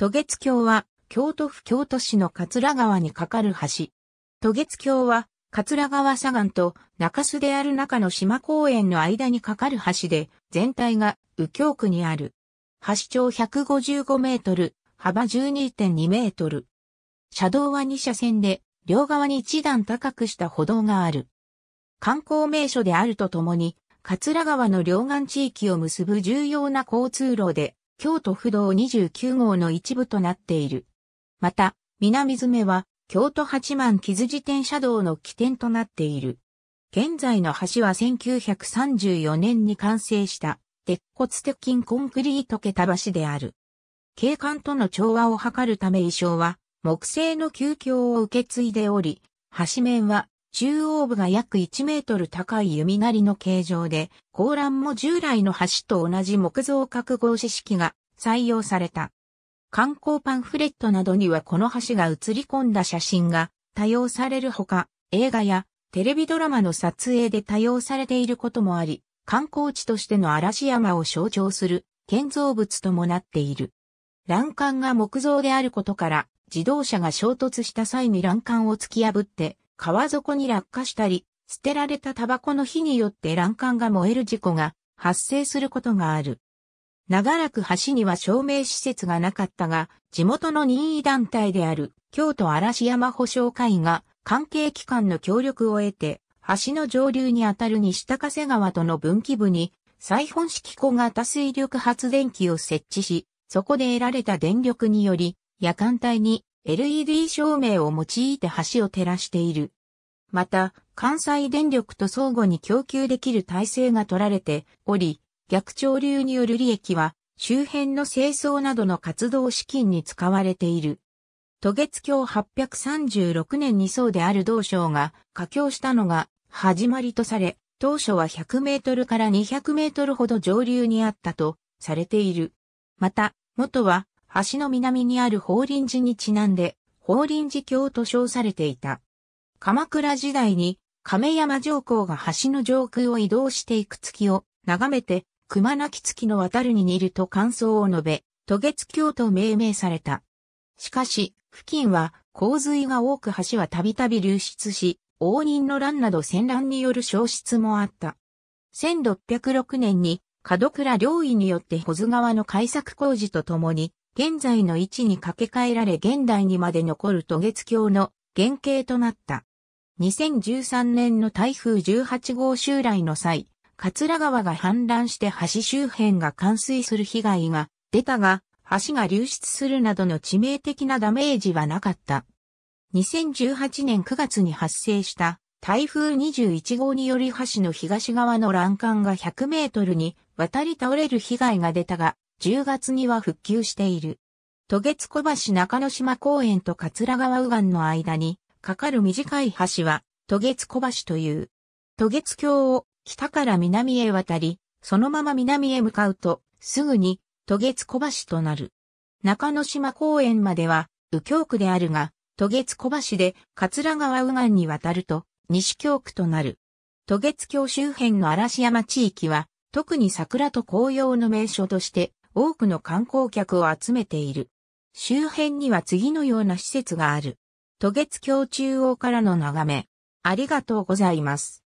渡月橋は、京都府京都市の桂川に架かる橋。渡月橋は、桂川左岸と中洲である中の島公園の間に架かる橋で、全体が右京区にある。橋長155メートル、幅12.2メートル。車道は2車線で、両側に一段高くした歩道がある。観光名所であるとともに、桂川の両岸地域を結ぶ重要な交通路で、京都府道29号の一部となっている。また、南詰は、京都八幡木津自転車道の起点となっている。現在の橋は1934年に完成した鉄骨鉄筋コンクリート桁橋である。景観との調和を図るため衣装は木製の旧橋を受け継いでおり、橋面は中央部が約1メートル高い弓なりの形状で、高欄も従来の橋と同じ木造覚合紙式が採用された。観光パンフレットなどにはこの橋が写り込んだ写真が多用されるほか、映画やテレビドラマの撮影で多用されていることもあり、観光地としての嵐山を象徴する建造物ともなっている。欄干が木造であることから、自動車が衝突した際に欄干を突き破って、川底に落下したり、捨てられたタバコの火によって欄干が燃える事故が発生することがある。長らく橋には照明施設がなかったが、地元の任意団体である京都嵐山保障会が関係機関の協力を得て、橋の上流にあたる西高瀬川との分岐部に、再本式小型水力発電機を設置し、そこで得られた電力により、夜間帯に LED 照明を用いて橋を照らしている。また、関西電力と相互に供給できる体制が取られており、逆潮流による利益は、周辺の清掃などの活動資金に使われている。渡月橋836年に僧である道省が架橋したのが始まりとされ、当初は100メートルから200メートルほど上流にあったとされている。また、元は橋の南にある法輪寺にちなんで、法輪寺橋と称されていた。鎌倉時代に亀山上皇が橋の上空を移動していく月を眺めて熊鳴月の渡るに似ると感想を述べ、渡月橋と命名された。しかし、付近は洪水が多く橋はたびたび流出し、応仁の乱など戦乱による消失もあった。1606年に門倉領医によって保津川の改作工事とともに、現在の位置に架け替えられ現代にまで残る渡月橋の原型となった。2013年の台風18号襲来の際、桂川が氾濫して橋周辺が冠水する被害が出たが、橋が流出するなどの致命的なダメージはなかった。2018年9月に発生した台風21号により橋の東側の欄干が100メートルに渡り倒れる被害が出たが、10月には復旧している。渡月小橋中之島公園と桂川右岸の間に、かかる短い橋は、渡月小橋という。渡月橋を北から南へ渡り、そのまま南へ向かうと、すぐに、渡月小橋となる。中之島公園までは、右京区であるが、渡月小橋で、桂川右岸に渡ると、西京区となる。渡月橋周辺の嵐山地域は、特に桜と紅葉の名所として、多くの観光客を集めている。周辺には次のような施設がある。渡月橋中央からの眺め。ありがとうございます。